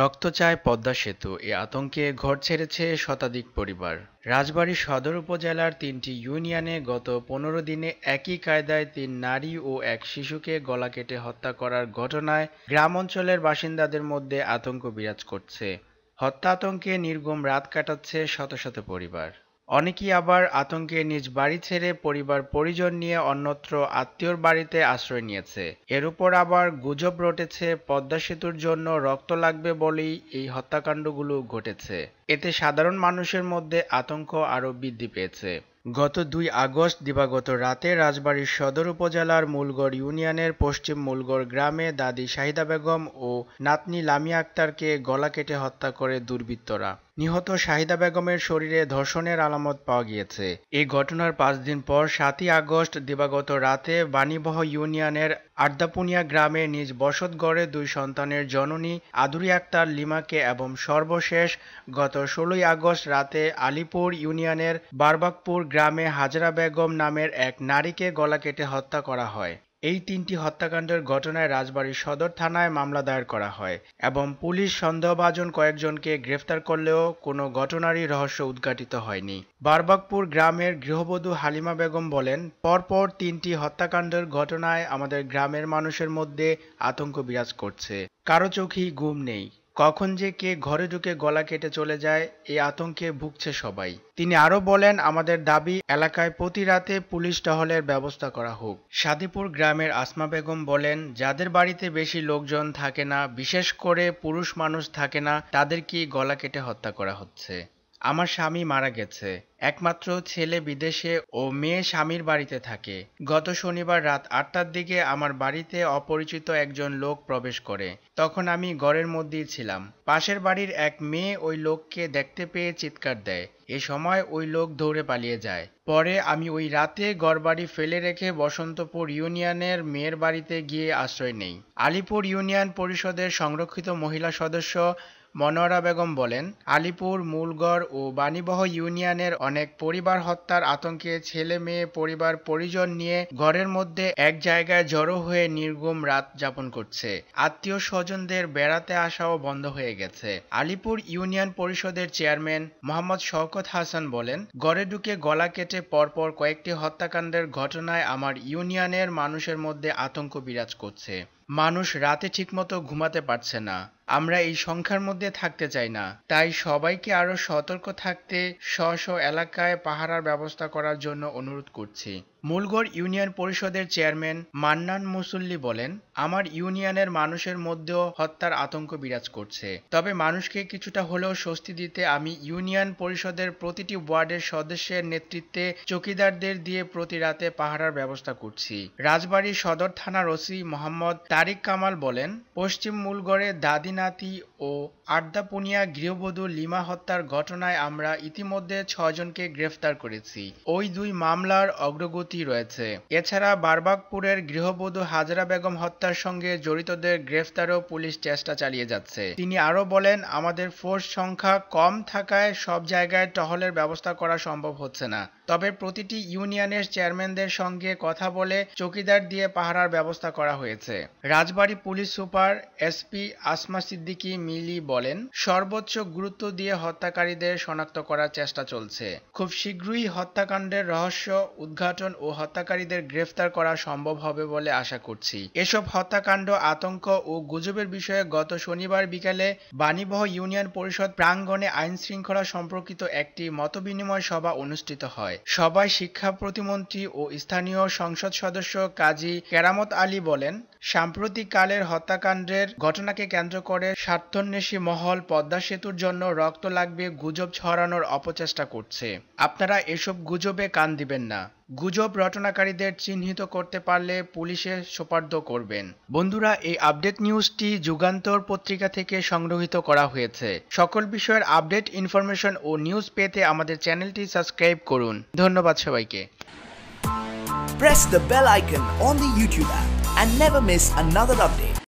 রক্ত চায় পদ্মা সেতু এ আতঙ্কে ঘর ছেড়েছে শতাধিক পরিবার রাজবাড়ী সদর উপজেলার তিনটি ইউনিয়নে গত পনেরো দিনে একই কায়দায় তিন নারী ও এক শিশুকে গলা কেটে হত্যা করার ঘটনায় গ্রাম অঞ্চলের বাসিন্দাদের মধ্যে আতঙ্ক বিরাজ করছে হত্যা আতঙ্কে নির্গম রাত কাটাচ্ছে শত শত পরিবার অনেকেই আবার আতঙ্কে নিজ বাড়ি ছেড়ে পরিবার পরিজন নিয়ে অন্যত্র আত্মীয়র বাড়িতে আশ্রয় নিয়েছে এর উপর আবার গুজব রটেছে পদ্মা সেতুর জন্য রক্ত লাগবে বলেই এই হত্যাকাণ্ডগুলো ঘটেছে এতে সাধারণ মানুষের মধ্যে আতঙ্ক আরও বৃদ্ধি পেয়েছে গত দুই আগস্ট দিবাগত রাতে রাজবাড়ির সদর উপজেলার মূলগড় ইউনিয়নের পশ্চিম মূলগড় গ্রামে দাদি শাহিদা বেগম ও নাতনি লামিয়া আক্তারকে গলা কেটে হত্যা করে দুর্বৃত্তরা নিহত শাহিদা বেগমের শরীরে ধর্ষণের আলামত পাওয়া গিয়েছে এই ঘটনার পাঁচ দিন পর সাতই আগস্ট দিবাগত রাতে বাণীবহ ইউনিয়নের আর্দাপুনিয়া গ্রামে নিজ বসতগড়ে দুই সন্তানের জননী আদুরি আক্তার লিমাকে এবং সর্বশেষ গত ষোলোই আগস্ট রাতে আলিপুর ইউনিয়নের বারবাকপুর গ্রামে হাজরা বেগম নামের এক নারীকে গলা কেটে হত্যা করা হয় এই তিনটি হত্যাকাণ্ডের ঘটনায় রাজবাড়ী সদর থানায় মামলা দায়ের করা হয় এবং পুলিশ সন্দেহভাজন কয়েকজনকে গ্রেফতার করলেও কোনো ঘটনারই রহস্য উদ্ঘাটিত হয়নি বারবাকপুর গ্রামের গৃহবধূ হালিমা বেগম বলেন পরপর তিনটি হত্যাকাণ্ডের ঘটনায় আমাদের গ্রামের মানুষের মধ্যে আতঙ্ক বিরাজ করছে কারো চোখেই ঘুম নেই কখন যে কে ঘরে ঢুকে গলা কেটে চলে যায় এই আতঙ্কে ভুগছে সবাই তিনি আরও বলেন আমাদের দাবি এলাকায় প্রতি রাতে পুলিশ টহলের ব্যবস্থা করা হোক সাদিপুর গ্রামের আসমা বেগম বলেন যাদের বাড়িতে বেশি লোকজন থাকে না বিশেষ করে পুরুষ মানুষ থাকে না তাদের কি গলা কেটে হত্যা করা হচ্ছে আমার স্বামী মারা গেছে একমাত্র ছেলে বিদেশে ও মেয়ে স্বামীর বাড়িতে থাকে গত শনিবার রাত আটটার দিকে আমার বাড়িতে অপরিচিত একজন লোক প্রবেশ করে তখন আমি ঘরের মধ্যেই ছিলাম পাশের বাড়ির এক মেয়ে ওই লোককে দেখতে পেয়ে চিৎকার দেয় এ সময় ওই লোক দৌড়ে পালিয়ে যায় পরে আমি ওই রাতে গড়বাড়ি ফেলে রেখে বসন্তপুর ইউনিয়নের মেয়ের বাড়িতে গিয়ে আশ্রয় নেই আলিপুর ইউনিয়ন পরিষদের সংরক্ষিত মহিলা সদস্য মনোয়ারা বেগম বলেন আলিপুর মূলগড় ও বাণীবহ ইউনিয়নের অনেক পরিবার হত্যার আতঙ্কে ছেলে মেয়ে পরিবার পরিজন নিয়ে ঘরের মধ্যে এক জায়গায় জড়ো হয়ে নির্গম রাত যাপন করছে আত্মীয় স্বজনদের বেড়াতে আসাও বন্ধ হয়ে গেছে আলিপুর ইউনিয়ন পরিষদের চেয়ারম্যান মোহাম্মদ শওকত হাসান বলেন গড়ে ঢুকে গলা কেটে পরপর কয়েকটি হত্যাকাণ্ডের ঘটনায় আমার ইউনিয়নের মানুষের মধ্যে আতঙ্ক বিরাজ করছে মানুষ রাতে ঠিকমতো ঘুমাতে পারছে না আমরা এই সংখ্যার মধ্যে থাকতে চাই না তাই সবাইকে আরও সতর্ক থাকতে স্ব স্ব এলাকায় পাহারার ব্যবস্থা করার জন্য অনুরোধ করছি মূলগড় ইউনিয়ন পরিষদের চেয়ারম্যান মান্নান মুসল্লি বলেন আমার ইউনিয়নের মানুষের মধ্যেও হত্যার আতঙ্ক বিরাজ করছে তবে মানুষকে কিছুটা হলেও স্বস্তি দিতে আমি ইউনিয়ন পরিষদের প্রতিটি ওয়ার্ডের সদস্যের নেতৃত্বে চকিদারদের দিয়ে প্রতি রাতে পাহারার ব্যবস্থা করছি রাজবাড়ী সদর থানার ওসি মোহাম্মদ তারিক কামাল বলেন পশ্চিম মূলগড়ে দাদিনাতি ও আর্দাপুনিয়া গৃহবধূ লিমা হত্যার ঘটনায় আমরা ইতিমধ্যে ছয়জনকে গ্রেফতার করেছি ওই দুই মামলার অগ্রগতি রয়েছে এছাড়া বারবাকপুরের গৃহবধূ হাজরা বেগম হত্যার সঙ্গে জড়িতদের গ্রেফতারও পুলিশ চেষ্টা চালিয়ে যাচ্ছে তিনি আরও বলেন আমাদের ফোর্স সংখ্যা কম থাকায় সব জায়গায় টহলের ব্যবস্থা করা সম্ভব হচ্ছে না তবে প্রতিটি ইউনিয়নের চেয়ারম্যানদের সঙ্গে কথা বলে চৌকিদার দিয়ে পাহারার ব্যবস্থা করা হয়েছে Rajbari police super SP Asma Siddiqui Mili বলেন সর্বোচ্চ গুরুত্ব দিয়ে হত্যাকারীদের শনাক্ত করার চেষ্টা চলছে খুব শীঘ্রই হত্যাকাণ্ডের রহস্য উদ্ঘাটন ও হত্যাকারীদের গ্রেফতার করা সম্ভব হবে বলে আশা করছি এসব হত্যাকাণ্ড আতঙ্ক ও গুজবের বিষয়ে গত শনিবার বিকালে বাণীবহ ইউনিয়ন পরিষদ প্রাঙ্গণে আইন শৃঙ্খলা সম্পর্কিত একটি মতবিনিময় সভা অনুষ্ঠিত হয় হয় সভায় শিক্ষা প্রতিমন্ত্রী ও স্থানীয় সংসদ সদস্য কাজী কেরামত আলী বলেন সাম্প্রতিক কালের হত্যাকাণ্ডের ঘটনাকে কেন্দ্র করে স্বার্থন্বেষী মহল পদ্মা সেতুর জন্য রক্ত লাগবে গুজব ছড়ানোর অপচেষ্টা করছে আপনারা এসব গুজবে কান দিবেন না গুজব রটনাকারীদের চিহ্নিত করতে পারলে পুলিশে সোপার্দ করবেন বন্ধুরা এই আপডেট নিউজটি যুগান্তর পত্রিকা থেকে সংগ্রহীত করা হয়েছে সকল বিষয়ের আপডেট ইনফরমেশন ও নিউজ পেতে আমাদের চ্যানেলটি সাবস্ক্রাইব করুন ধন্যবাদ সবাইকে Press the bell icon on the YouTube app and never miss another update